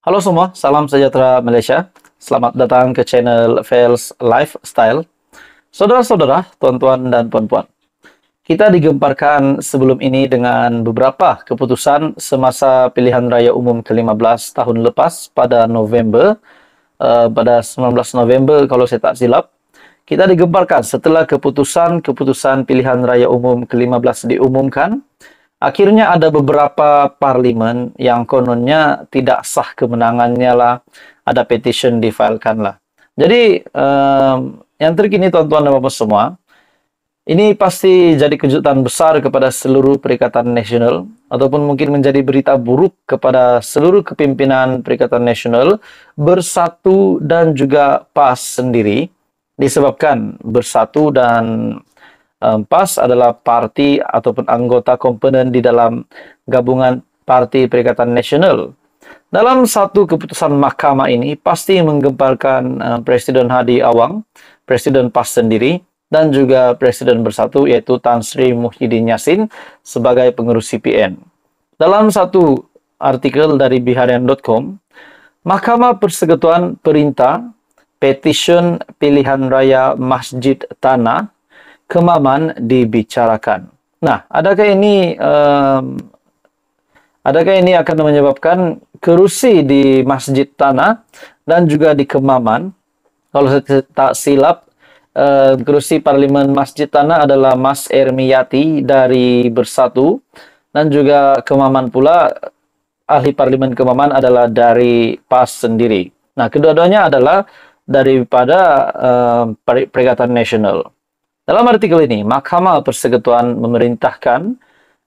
Halo semua, salam sejahtera Malaysia. Selamat datang ke channel Fails Lifestyle. Saudara-saudara, tuan-tuan dan puan-puan, kita digemparkan sebelum ini dengan beberapa keputusan semasa pilihan raya umum ke-15 tahun lepas pada November, uh, pada 19 November kalau saya tak silap, kita digemparkan setelah keputusan-keputusan pilihan raya umum ke-15 diumumkan. Akhirnya ada beberapa parlimen yang kononnya tidak sah kemenangannya lah, ada petition difailkan lah. Jadi um, yang terkini tuan-tuan dan bapak semua, ini pasti jadi kejutan besar kepada seluruh Perikatan Nasional ataupun mungkin menjadi berita buruk kepada seluruh kepimpinan Perikatan Nasional bersatu dan juga PAS sendiri disebabkan bersatu dan um, PAS adalah parti ataupun anggota komponen di dalam gabungan Parti Perikatan Nasional. Dalam satu keputusan mahkamah ini pasti menggemparkan uh, Presiden Hadi Awang Presiden PAS sendiri, dan juga Presiden Bersatu yaitu Tan Sri Muhyiddin Yassin sebagai pengurus CPN. Dalam satu artikel dari biharian.com, Mahkamah Persekutuan Perintah Petition Pilihan Raya Masjid Tanah Kemaman dibicarakan. Nah, adakah ini um, adakah ini akan menyebabkan kerusi di Masjid Tanah dan juga di Kemaman kalau saya tak silap, eh, kursi parlimen Masjid Tanah adalah Mas Ermiyati dari Bersatu dan juga Kemaman pula ahli parlimen Kemaman adalah dari PAS sendiri. Nah, kedua-duanya adalah daripada eh, Perikatan Nasional. Dalam artikel ini, Mahkamah Persekutuan memerintahkan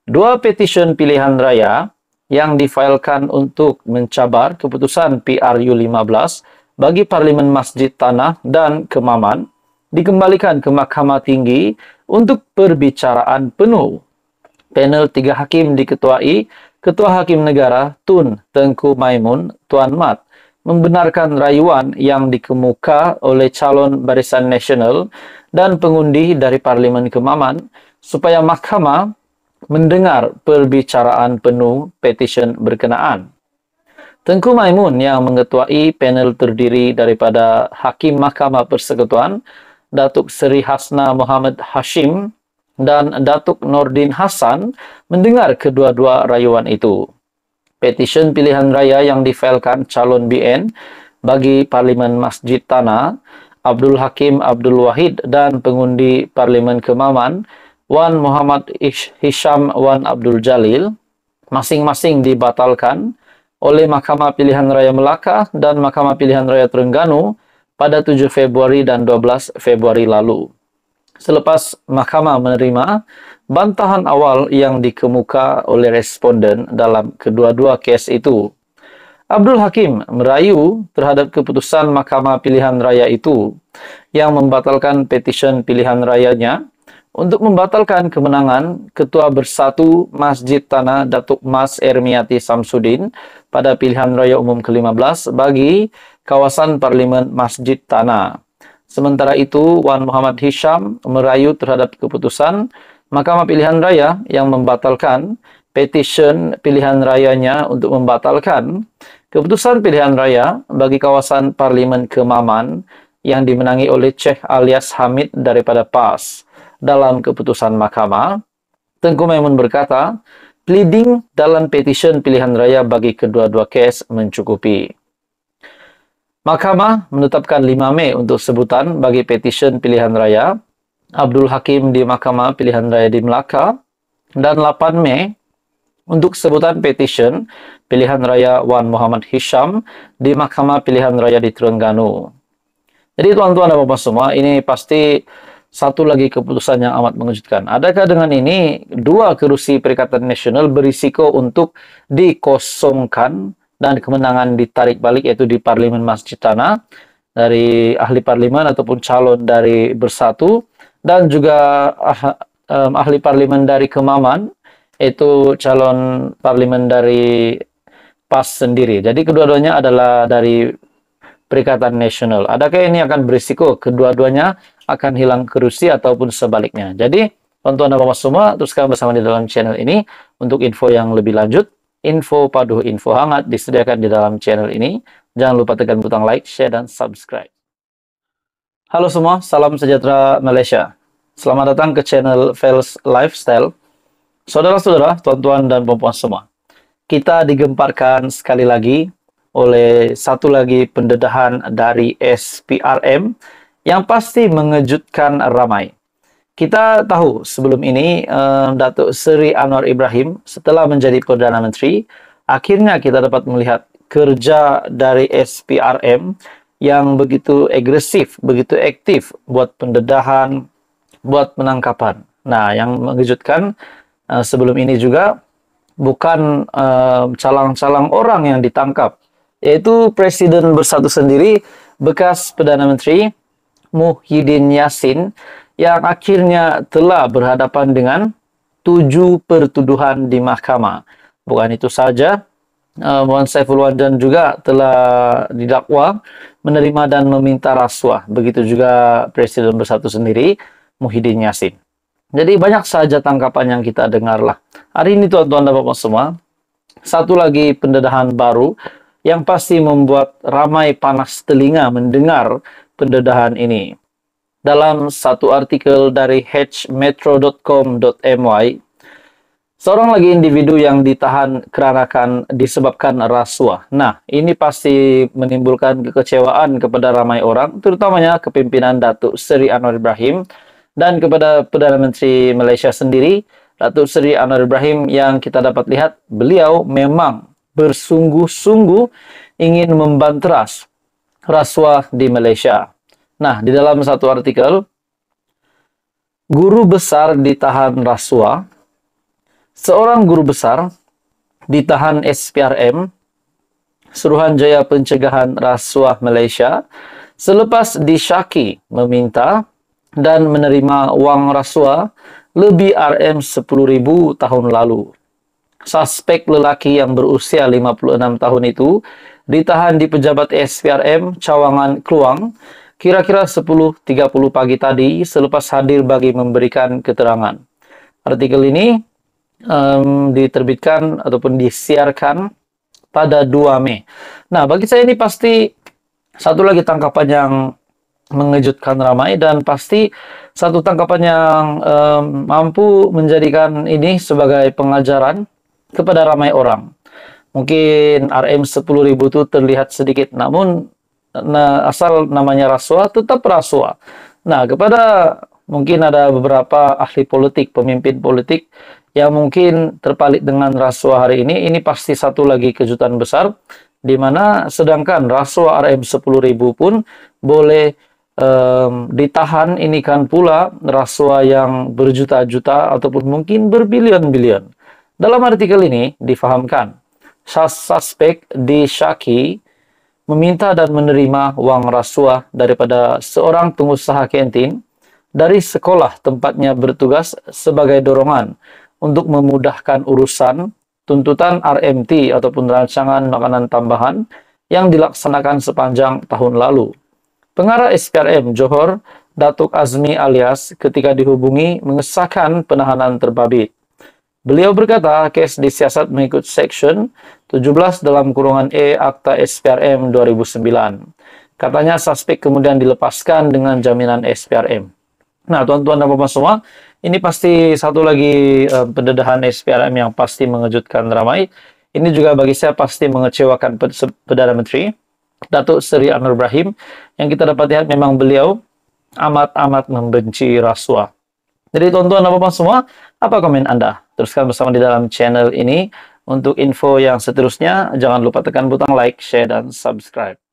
dua petisyen pilihan raya yang difailkan untuk mencabar keputusan PRU 15 bagi parlimen masjid tanah dan kemaman dikembalikan ke Mahkamah Tinggi untuk perbicaraan penuh. Panel tiga hakim diketuai Ketua Hakim Negara Tun Tengku Maimun Tuan Mat membenarkan rayuan yang dikemuka oleh calon Barisan Nasional dan pengundi dari Parlimen Kemaman supaya mahkamah mendengar perbicaraan penuh petition berkenaan. Tengku Maimun yang mengetuai panel terdiri daripada Hakim Mahkamah Persekutuan, Datuk Seri Hasna Muhammad Hashim dan Datuk Nordin Hasan mendengar kedua-dua rayuan itu. Petisyen pilihan raya yang difailkan calon BN bagi Parlimen Masjid Tanah, Abdul Hakim Abdul Wahid dan pengundi Parlimen Kemaman, Wan Muhammad Hisham Wan Abdul Jalil, masing-masing dibatalkan oleh Mahkamah Pilihan Raya Melaka dan Mahkamah Pilihan Raya Terengganu pada 7 Februari dan 12 Februari lalu. Selepas mahkamah menerima bantahan awal yang dikemuka oleh responden dalam kedua-dua kes itu, Abdul Hakim merayu terhadap keputusan Mahkamah Pilihan Raya itu yang membatalkan petisyen pilihan rayanya untuk membatalkan kemenangan, Ketua Bersatu Masjid Tanah Datuk Mas Ermiati Samsudin pada pilihan raya umum ke-15 bagi kawasan Parlimen Masjid Tanah. Sementara itu, Wan Muhammad Hisham merayu terhadap keputusan Mahkamah Pilihan Raya yang membatalkan petition pilihan rayanya untuk membatalkan keputusan pilihan raya bagi kawasan Parlimen Kemaman yang dimenangi oleh Cheikh alias Hamid daripada PAS dalam keputusan mahkamah, Tengku Maimun berkata, pleading dalam petition pilihan raya bagi kedua-dua kes mencukupi. Mahkamah menetapkan 5 Mei untuk sebutan bagi petition pilihan raya Abdul Hakim di Mahkamah Pilihan Raya di Melaka dan 8 Mei untuk sebutan petition pilihan raya Wan Muhammad Hisham di Mahkamah Pilihan Raya di Terengganu. Jadi tuan-tuan dan puan semua, ini pasti satu lagi keputusan yang amat mengejutkan. Adakah dengan ini dua kerusi Perikatan Nasional berisiko untuk dikosongkan dan kemenangan ditarik balik yaitu di Parlimen Masjid Tanah dari ahli parlimen ataupun calon dari Bersatu dan juga ah, um, ahli parlimen dari Kemaman itu calon parlimen dari PAS sendiri. Jadi kedua-duanya adalah dari Perikatan Nasional. Adakah ini akan berisiko kedua-duanya akan hilang kerusi ataupun sebaliknya? Jadi, untuk Anda Bapak semua, teruskan bersama di dalam channel ini untuk info yang lebih lanjut. Info paduh info hangat disediakan di dalam channel ini. Jangan lupa tekan butang like, share, dan subscribe. Halo semua, salam sejahtera Malaysia. Selamat datang ke channel Fels Lifestyle. Saudara-saudara, tuan-tuan dan perempuan semua, kita digemparkan sekali lagi oleh satu lagi pendedahan dari SPRM yang pasti mengejutkan ramai. Kita tahu sebelum ini eh, Datuk Seri Anwar Ibrahim setelah menjadi Perdana Menteri, akhirnya kita dapat melihat kerja dari SPRM yang begitu agresif, begitu aktif buat pendedahan, buat penangkapan. Nah, yang mengejutkan eh, sebelum ini juga bukan eh, calang-calang orang yang ditangkap, yaitu Presiden Bersatu Sendiri bekas Perdana Menteri Muhyiddin Yassin yang akhirnya telah berhadapan dengan tujuh pertuduhan di mahkamah. Bukan itu saja, uh, eh, Wan Saiful juga telah didakwa menerima dan meminta rasuah. Begitu juga Presiden Bersatu sendiri, Muhyiddin Yassin. Jadi banyak saja tangkapan yang kita dengarlah. Hari ini tuan-tuan dan bapak semua, satu lagi pendedahan baru yang pasti membuat ramai panas telinga mendengar pendedahan ini. Dalam satu artikel dari hmetro.com.my, seorang lagi individu yang ditahan keranakan disebabkan rasuah. Nah, ini pasti menimbulkan kekecewaan kepada ramai orang, terutamanya kepimpinan Datuk Seri Anwar Ibrahim dan kepada Perdana Menteri Malaysia sendiri, Datuk Seri Anwar Ibrahim yang kita dapat lihat beliau memang bersungguh-sungguh ingin membanteras rasuah di Malaysia. Nah, di dalam satu artikel, guru besar ditahan rasuah, seorang guru besar ditahan SPRM, Suruhanjaya Pencegahan Rasuah Malaysia, selepas disyaki meminta dan menerima wang rasuah lebih RM10.000 tahun lalu. Suspek lelaki yang berusia 56 tahun itu ditahan di pejabat SPRM Cawangan Kluang kira-kira 10.30 pagi tadi selepas hadir bagi memberikan keterangan. Artikel ini um, diterbitkan ataupun disiarkan pada 2 Mei. Nah, bagi saya ini pasti satu lagi tangkapan yang mengejutkan ramai dan pasti satu tangkapan yang um, mampu menjadikan ini sebagai pengajaran kepada ramai orang. Mungkin RM10.000 itu terlihat sedikit, namun nah, asal namanya rasuah tetap rasuah. Nah, kepada mungkin ada beberapa ahli politik, pemimpin politik yang mungkin terpalit dengan rasuah hari ini, ini pasti satu lagi kejutan besar, di mana sedangkan rasuah RM10.000 pun boleh um, ditahan, ini kan pula rasuah yang berjuta-juta ataupun mungkin berbilion-bilion. Dalam artikel ini difahamkan, suspek di Syaki meminta dan menerima uang rasuah daripada seorang pengusaha kantin dari sekolah tempatnya bertugas sebagai dorongan untuk memudahkan urusan tuntutan RMT ataupun rancangan makanan tambahan yang dilaksanakan sepanjang tahun lalu. Pengarah SPRM Johor, Datuk Azmi alias ketika dihubungi mengesahkan penahanan terbabit. Beliau berkata, kes disiasat mengikut section 17 dalam kurungan E Akta SPRM 2009. Katanya suspek kemudian dilepaskan dengan jaminan SPRM. Nah, tuan-tuan dan puan semua, ini pasti satu lagi uh, pendedahan SPRM yang pasti mengejutkan ramai. Ini juga bagi saya pasti mengecewakan Perdana Menteri Datuk Seri Anwar Ibrahim yang kita dapat lihat memang beliau amat-amat membenci rasuah. Jadi tuan-tuan dan puan semua, apa komen Anda? teruskan bersama di dalam channel ini. Untuk info yang seterusnya, jangan lupa tekan butang like, share, dan subscribe.